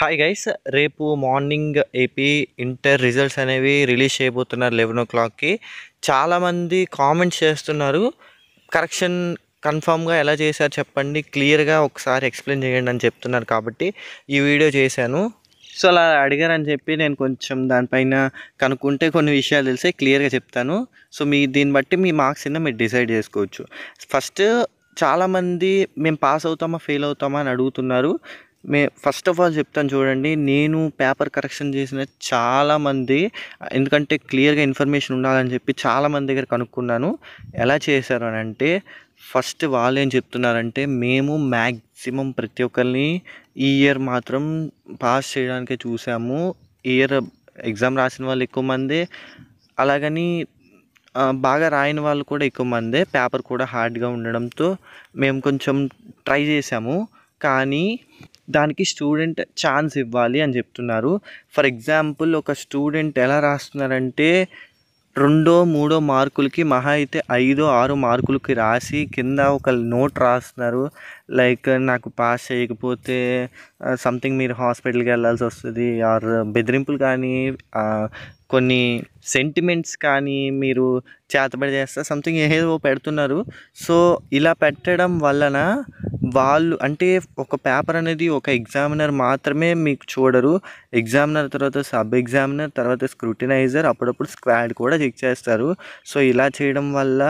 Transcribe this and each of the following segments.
hi guys రేపు morning AP inter results అనేవి release చేయబోతున్నారు లెవెన్ ఓ క్లాక్కి చాలామంది కామెంట్స్ చేస్తున్నారు కరెక్షన్ కన్ఫామ్గా ఎలా చేశారు చెప్పండి క్లియర్గా ఒకసారి ఎక్స్ప్లెయిన్ చేయండి అని చెప్తున్నారు కాబట్టి ఈ వీడియో చేశాను సో అలా అడిగారని చెప్పి నేను కొంచెం దానిపైన కనుక్కుంటే కొన్ని విషయాలు తెలిసే క్లియర్గా చెప్తాను సో మీ దీన్ని బట్టి మీ మార్క్స్ కింద మీరు డిసైడ్ చేసుకోవచ్చు ఫస్ట్ చాలామంది మేము పాస్ అవుతామా ఫెయిల్ అవుతామా అని అడుగుతున్నారు మే ఫస్ట్ ఆఫ్ ఆల్ చెప్తాను చూడండి నేను పేపర్ కరెక్షన్ చేసిన చాలామంది ఎందుకంటే క్లియర్గా ఇన్ఫర్మేషన్ ఉండాలని చెప్పి చాలామంది దగ్గర కనుక్కున్నాను ఎలా చేశారు అని అంటే ఫస్ట్ వాళ్ళు ఏం చెప్తున్నారంటే మేము మ్యాక్సిమం ప్రతి ఒక్కరిని ఈ ఇయర్ మాత్రం పాస్ చేయడానికే చూసాము ఇయర్ ఎగ్జామ్ రాసిన వాళ్ళు ఎక్కువ మంది అలాగని బాగా రాయని వాళ్ళు కూడా ఎక్కువ మందే పేపర్ కూడా హార్డ్గా ఉండడంతో మేము కొంచెం ట్రై చేసాము కానీ దానికి స్టూడెంట్ ఛాన్స్ ఇవ్వాలి అని చెప్తున్నారు ఫర్ ఎగ్జాంపుల్ ఒక స్టూడెంట్ ఎలా రాస్తున్నారంటే రెండో మూడో మార్కులకి మహా అయితే ఐదో ఆరు మార్కులకి రాసి కింద ఒక నోట్ రాస్తున్నారు లైక్ నాకు పాస్ చేయకపోతే సంథింగ్ మీరు హాస్పిటల్కి వెళ్ళాల్సి వస్తుంది ఆర్ బెదిరింపులు కానీ కొన్ని సెంటిమెంట్స్ కానీ మీరు చేతబడి చేస్తారు సంథింగ్ ఏదో పెడుతున్నారు సో ఇలా పెట్టడం వలన వాళ్ళు అంటే ఒక పేపర్ అనేది ఒక ఎగ్జామినర్ మాత్రమే మీకు చూడరు ఎగ్జామినర్ తర్వాత సబ్ ఎగ్జామినర్ తర్వాత స్క్రూటినైజర్ అప్పుడప్పుడు స్క్వాడ్ కూడా చెక్ చేస్తారు సో ఇలా చేయడం వల్ల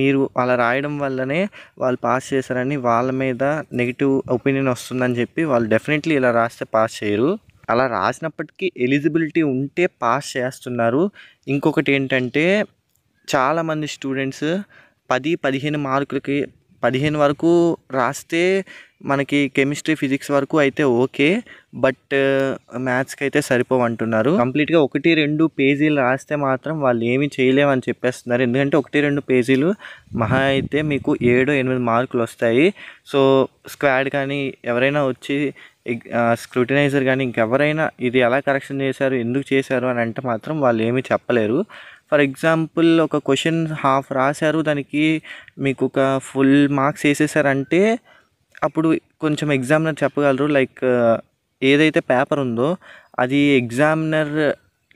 మీరు అలా రాయడం వల్లనే వాళ్ళు పాస్ చేశారని వాళ్ళ మీద నెగిటివ్ ఒపీనియన్ వస్తుందని చెప్పి వాళ్ళు డెఫినెట్లీ ఇలా రాస్తే పాస్ చేయరు అలా రాసినప్పటికీ ఎలిజిబిలిటీ ఉంటే పాస్ చేస్తున్నారు ఇంకొకటి ఏంటంటే చాలామంది స్టూడెంట్స్ పది పదిహేను మార్కులకి పదిహేను వరకు రాస్తే మనకి కెమిస్ట్రీ ఫిజిక్స్ వరకు అయితే ఓకే బట్ మ్యాథ్స్కి అయితే సరిపోవంటున్నారు కంప్లీట్గా ఒకటి రెండు పేజీలు రాస్తే మాత్రం వాళ్ళు ఏమీ చేయలేమని చెప్పేస్తున్నారు ఎందుకంటే ఒకటి రెండు పేజీలు మహా అయితే మీకు ఏడు ఎనిమిది మార్కులు వస్తాయి సో స్క్వాడ్ కానీ ఎవరైనా వచ్చి స్క్రూటినైజర్ కానీ ఇంకెవరైనా ఇది ఎలా కరెక్షన్ చేశారు ఎందుకు చేశారు అని అంటే మాత్రం వాళ్ళు ఏమీ చెప్పలేరు ఫర్ ఎగ్జాంపుల్ ఒక క్వశ్చన్ హాఫ్ రాశారు దానికి మీకు ఒక ఫుల్ మార్క్స్ వేసేసారంటే అప్పుడు కొంచెం ఎగ్జామినర్ చెప్పగలరు లైక్ ఏదైతే పేపర్ ఉందో అది ఎగ్జామినర్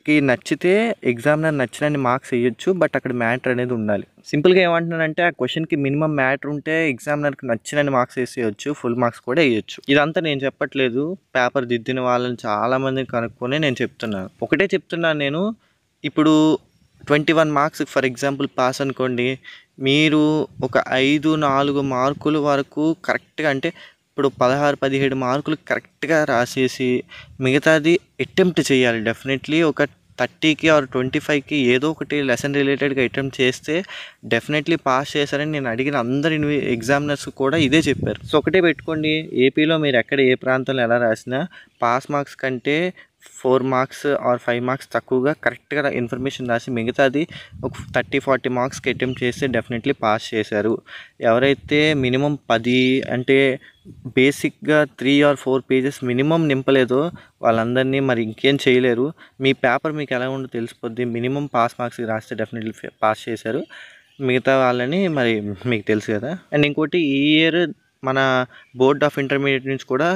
మనకి నచ్చితే ఎగ్జామినర్ నచ్చినని మార్క్స్ వేయొచ్చు బట్ అక్కడ మ్యాటర్ అనేది ఉండాలి సింపుల్గా ఏమంటున్నానంటే ఆ క్వశ్చన్కి మినిమం మ్యాటర్ ఉంటే ఎగ్జామినర్కి నచ్చినని మార్క్స్ వేసేయచ్చు ఫుల్ మార్క్స్ కూడా వేయచ్చు ఇదంతా నేను చెప్పట్లేదు పేపర్ దిద్దిన వాళ్ళని చాలామందిని కనుక్కొని నేను చెప్తున్నాను ఒకటే చెప్తున్నాను నేను ఇప్పుడు twenty one marks for example pass అనుకోండి మీరు ఒక ఐదు నాలుగు మార్కుల వరకు కరెక్ట్గా అంటే ఇప్పుడు పదహారు పదిహేడు మార్కులు కరెక్ట్గా రాసేసి మిగతాది అటెంప్ట్ చేయాలి డెఫినెట్లీ ఒక థర్టీకి ఆర్ ట్వంటీ ఫైవ్కి ఏదో ఒకటి లెసన్ రిలేటెడ్గా అటెంప్ట్ చేస్తే డెఫినెట్లీ పాస్ చేశారని నేను అడిగిన అందరి ఎగ్జామినర్స్ కూడా ఇదే చెప్పారు సో ఒకటే పెట్టుకోండి ఏపీలో మీరు ఎక్కడ ఏ ప్రాంతంలో ఎలా రాసినా పాస్ మార్క్స్ కంటే four marks or five marks తక్కువగా కరెక్ట్గా ఇన్ఫర్మేషన్ రాసి మిగతాది ఒక థర్టీ ఫార్టీ మార్క్స్కి అటెంప్ట్ చేస్తే డెఫినెట్లీ పాస్ చేశారు ఎవరైతే మినిమం పది అంటే బేసిక్గా three or four pages minimum నింపలేదో వాళ్ళందరినీ మరి ఇంకేం చేయలేరు మీ పేపర్ మీకు ఎలా ఉండో తెలిసిపోద్ది మినిమం పాస్ మార్క్స్ రాస్తే డెఫినెట్లీ పాస్ చేశారు మిగతా వాళ్ళని మరి మీకు తెలుసు కదా అండ్ ఇంకోటి ఈ ఇయర్ మన బోర్డ్ ఆఫ్ ఇంటర్మీడియట్ నుంచి కూడా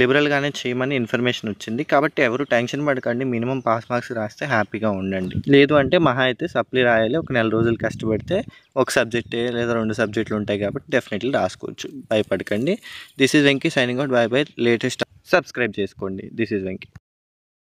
లిబరల్గానే చేయమని ఇన్ఫర్మేషన్ వచ్చింది కాబట్టి ఎవరు టెన్షన్ పడకండి మినిమం పాస్ మార్క్స్ రాస్తే హ్యాపీగా ఉండండి లేదు అంటే మహా అయితే సప్లీ రాయాలి ఒక నెల రోజులు కష్టపడితే ఒక సబ్జెక్టే లేదా రెండు సబ్జెక్టులు ఉంటాయి కాబట్టి డెఫినెట్లీ రాసుకోవచ్చు భయపడకండి this is Venky signing out bye bye latest సబ్స్క్రైబ్ చేసుకోండి దిస్ ఈజ్ వెంకీ